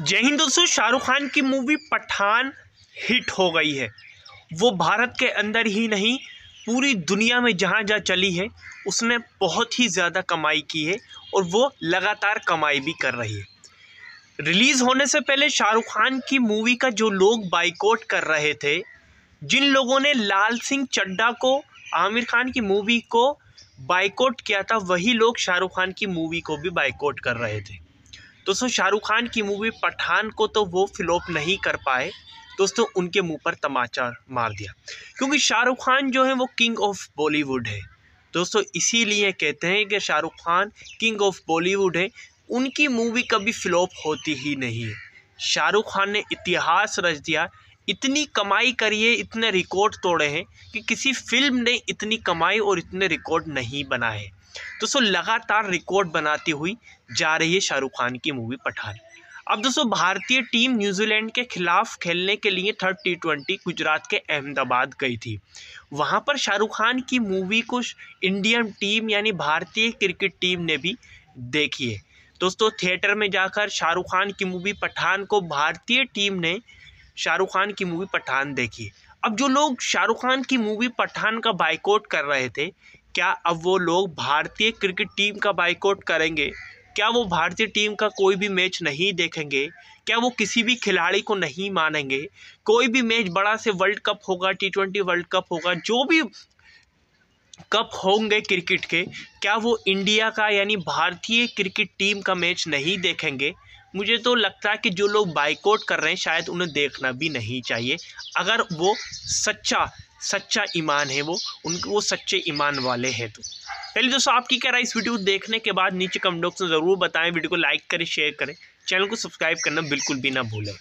जय हिंद दोस्तों शाहरुख खान की मूवी पठान हिट हो गई है वो भारत के अंदर ही नहीं पूरी दुनिया में जहाँ जहाँ चली है उसने बहुत ही ज़्यादा कमाई की है और वो लगातार कमाई भी कर रही है रिलीज़ होने से पहले शाहरुख खान की मूवी का जो लोग बाइकॉट कर रहे थे जिन लोगों ने लाल सिंह चड्डा को आमिर खान की मूवी को बाइकॉट किया था वही लोग शाहरुख खान की मूवी को भी बाइकॉट कर रहे थे दोस्तों शाहरुख खान की मूवी पठान को तो वो फ्लोप नहीं कर पाए दोस्तों उनके मुंह पर तमाचा मार दिया क्योंकि शाहरुख खान जो है वो किंग ऑफ बॉलीवुड है दोस्तों इसीलिए कहते हैं कि शाहरुख खान किंग ऑफ बॉलीवुड है उनकी मूवी कभी फ्लॉप होती ही नहीं है शाहरुख खान ने इतिहास रच दिया इतनी कमाई करी है इतने रिकॉर्ड तोड़े हैं कि किसी फिल्म ने इतनी कमाई और इतने रिकॉर्ड नहीं बनाए दोस्तों लगातार रिकॉर्ड बनाती हुई जा रही है शाहरुख खान की मूवी पठान अब दोस्तों भारतीय टीम न्यूजीलैंड के खिलाफ खेलने के लिए थर्ड टी ट्वेंटी गुजरात के अहमदाबाद गई थी वहां पर शाहरुख खान की मूवी को इंडियन टीम यानी भारतीय क्रिकेट टीम ने भी देखी है दोस्तों थिएटर में जाकर शाहरुख खान की मूवी पठान को भारतीय टीम ने शाहरुख खान की मूवी पठान देखी अब जो लोग शाहरुख खान की मूवी पठान का बाइकआउट कर रहे थे क्या अब वो लोग भारतीय क्रिकेट टीम का बाइकआउट करेंगे क्या वो भारतीय टीम का कोई भी मैच नहीं देखेंगे क्या वो किसी भी खिलाड़ी को नहीं मानेंगे कोई भी मैच बड़ा से वर्ल्ड कप होगा टी ट्वेंटी वर्ल्ड कप होगा जो भी कप होंगे क्रिकेट के क्या वो इंडिया का यानी भारतीय क्रिकेट टीम का मैच नहीं देखेंगे मुझे तो लगता है कि जो लोग बाइकआउट कर रहे हैं शायद उन्हें देखना भी नहीं चाहिए अगर वो सच्चा सच्चा ईमान है वो उन वो सच्चे ईमान वाले हैं तो पहले दोस्तों आपकी क्या रहा इस वीडियो को देखने के बाद नीचे कमेंट बॉक्स में ज़रूर बताएं वीडियो को लाइक करें शेयर करें चैनल को सब्सक्राइब करना बिल्कुल भी ना भूलें